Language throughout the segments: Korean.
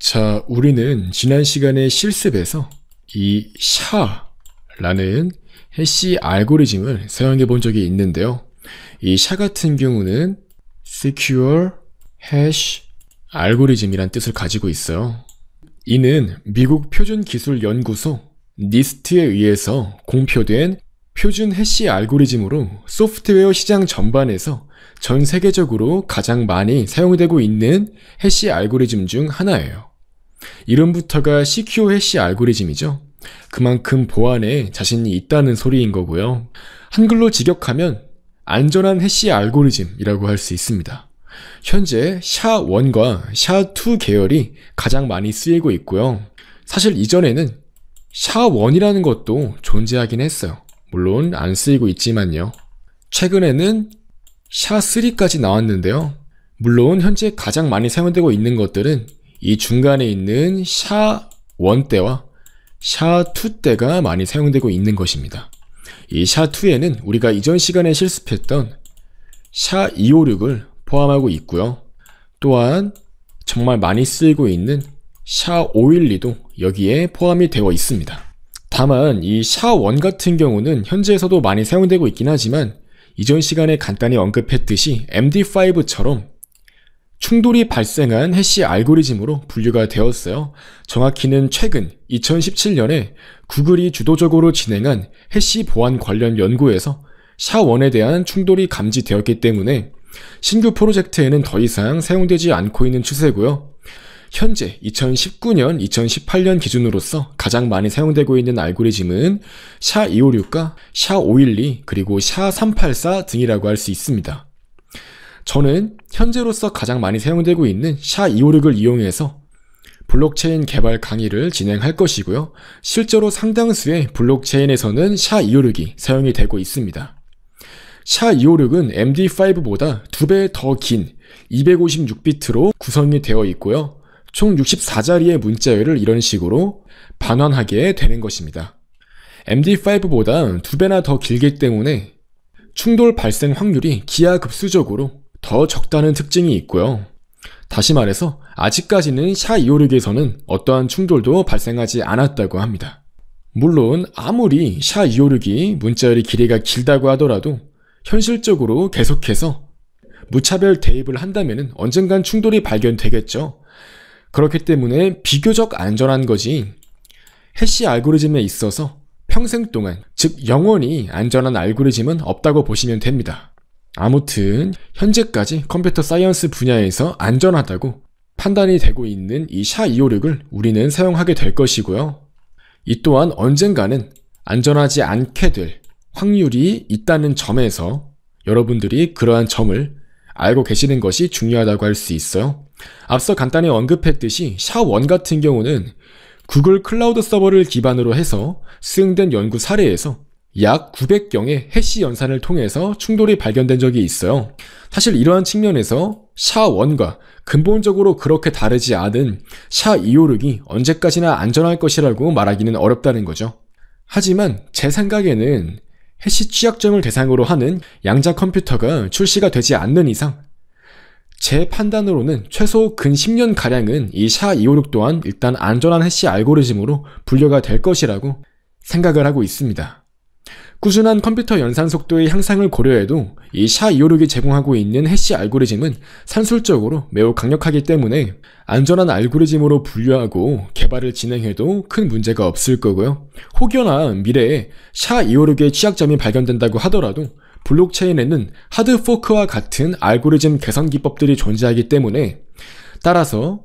자, 우리는 지난 시간에 실습에서 이 샤라는 해시 알고리즘을 사용해 본 적이 있는데요. 이샤 같은 경우는 secure hash 알고리즘이란 뜻을 가지고 있어요. 이는 미국 표준기술연구소 니스트에 의해서 공표된 표준 해시 알고리즘으로 소프트웨어 시장 전반에서 전 세계적으로 가장 많이 사용되고 있는 해시 알고리즘 중 하나예요. 이름부터가 CQ 해시 알고리즘이죠. 그만큼 보안에 자신이 있다는 소리인 거고요. 한글로 직역하면 안전한 해시 알고리즘이라고 할 수 있습니다. 현재 샤1과 샤2 계열이 가장 많이 쓰이고 있고요. 사실 이전에는 샤1이라는 것도 존재하긴 했어요. 물론 안 쓰이고 있지만요. 최근에는 샤3까지 나왔는데요. 물론 현재 가장 많이 사용되고 있는 것들은 이 중간에 있는 샤1 때와 샤2 때가 많이 사용되고 있는 것입니다. 이 샤2에는 우리가 이전 시간에 실습했던 샤256을 포함하고 있고요. 또한 정말 많이 쓰이고 있는 샤512도 여기에 포함이 되어 있습니다. 다만 이 샤1 같은 경우는 현재에서도 많이 사용되고 있긴 하지만 이전 시간에 간단히 언급했듯이 MD5처럼 충돌이 발생한 해시 알고리즘으로 분류가 되었어요. 정확히는 최근 2017년에 구글이 주도적으로 진행한 해시 보안 관련 연구에서 샤1에 대한 충돌이 감지되었기 때문에 신규 프로젝트에는 더 이상 사용되지 않고 있는 추세고요. 현재 2019년, 2018년 기준으로서 가장 많이 사용되고 있는 알고리즘은 샤256과 샤512 그리고 샤384 등이라고 할 수 있습니다. 저는 현재로서 가장 많이 사용되고 있는 샤256을 이용해서 블록체인 개발 강의를 진행할 것이고요. 실제로 상당수의 블록체인에서는 샤256이 사용이 되고 있습니다. 샤256은 MD5보다 2배 더 긴 256비트로 구성이 되어 있고요. 총 64자리의 문자열을 이런 식으로 반환하게 되는 것입니다. MD5보다 2배나 더 길기 때문에 충돌 발생 확률이 기하급수적으로 더 적다는 특징이 있고요. 다시 말해서 아직까지는 샤 이오르기에서는 어떠한 충돌도 발생하지 않았다고 합니다. 물론 아무리 샤 이오르기 문자열의 길이가 길다고 하더라도 현실적으로 계속해서 무차별 대입을 한다면 언젠간 충돌이 발견되겠죠. 그렇기 때문에 비교적 안전한 거지 해시 알고리즘에 있어서 평생 동안 즉 영원히 안전한 알고리즘은 없다고 보시면 됩니다. 아무튼 현재까지 컴퓨터 사이언스 분야에서 안전하다고 판단이 되고 있는 이 샤256을 우리는 사용하게 될 것이고요. 이 또한 언젠가는 안전하지 않게 될 확률이 있다는 점에서 여러분들이 그러한 점을 알고 계시는 것이 중요하다고 할 수 있어요. 앞서 간단히 언급했듯이 샤1 같은 경우는 구글 클라우드 서버를 기반으로 해서 수행된 연구 사례에서 약 900경의 해시 연산을 통해서 충돌이 발견된 적이 있어요. 사실 이러한 측면에서 샤1과 근본적으로 그렇게 다르지 않은 샤256이 언제까지나 안전할 것이라고 말하기는 어렵다는 거죠. 하지만 제 생각에는 해시 취약점을 대상으로 하는 양자 컴퓨터가 출시가 되지 않는 이상 제 판단으로는 최소 근 10년가량은 이 샤256 또한 일단 안전한 해시 알고리즘으로 분류가 될 것이라고 생각을 하고 있습니다. 꾸준한 컴퓨터 연산 속도의 향상을 고려해도 이 샤256이 제공하고 있는 해시 알고리즘은 산술적으로 매우 강력하기 때문에 안전한 알고리즘으로 분류하고 개발을 진행해도 큰 문제가 없을 거고요. 혹여나 미래에 샤256의 취약점이 발견된다고 하더라도 블록체인에는 하드포크와 같은 알고리즘 개선 기법들이 존재하기 때문에 따라서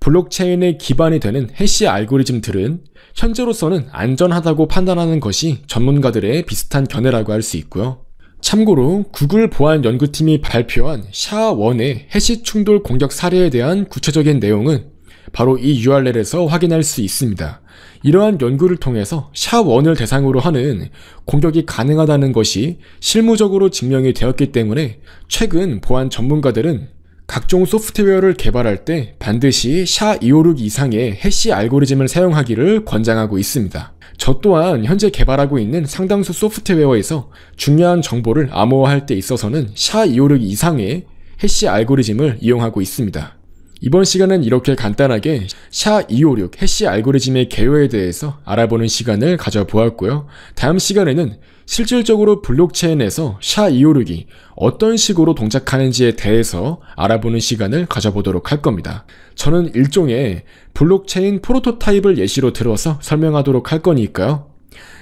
블록체인의 기반이 되는 해시 알고리즘들은 현재로서는 안전하다고 판단하는 것이 전문가들의 비슷한 견해라고 할 수 있고요. 참고로 구글 보안 연구팀이 발표한 샤1의 해시 충돌 공격 사례에 대한 구체적인 내용은 바로 이 URL에서 확인할 수 있습니다. 이러한 연구를 통해서 샤1을 대상으로 하는 공격이 가능하다는 것이 실무적으로 증명이 되었기 때문에 최근 보안 전문가들은 각종 소프트웨어를 개발할 때 반드시 SHA-256 이상의 해시 알고리즘을 사용하기를 권장하고 있습니다. 저 또한 현재 개발하고 있는 상당수 소프트웨어에서 중요한 정보를 암호화할 때 있어서는 SHA-256 이상의 해시 알고리즘을 이용하고 있습니다. 이번 시간은 이렇게 간단하게 SHA-256 해시 알고리즘의 개요에 대해서 알아보는 시간을 가져보았고요. 다음 시간에는 실질적으로 블록체인에서 샤 이오르기 어떤 식으로 동작하는지에 대해서 알아보는 시간을 가져보도록 할 겁니다. 저는 일종의 블록체인 프로토타입을 예시로 들어서 설명하도록 할 거니까요.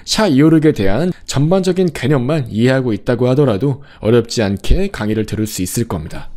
샤 이오르기에 대한 전반적인 개념만 이해하고 있다고 하더라도 어렵지 않게 강의를 들을 수 있을 겁니다.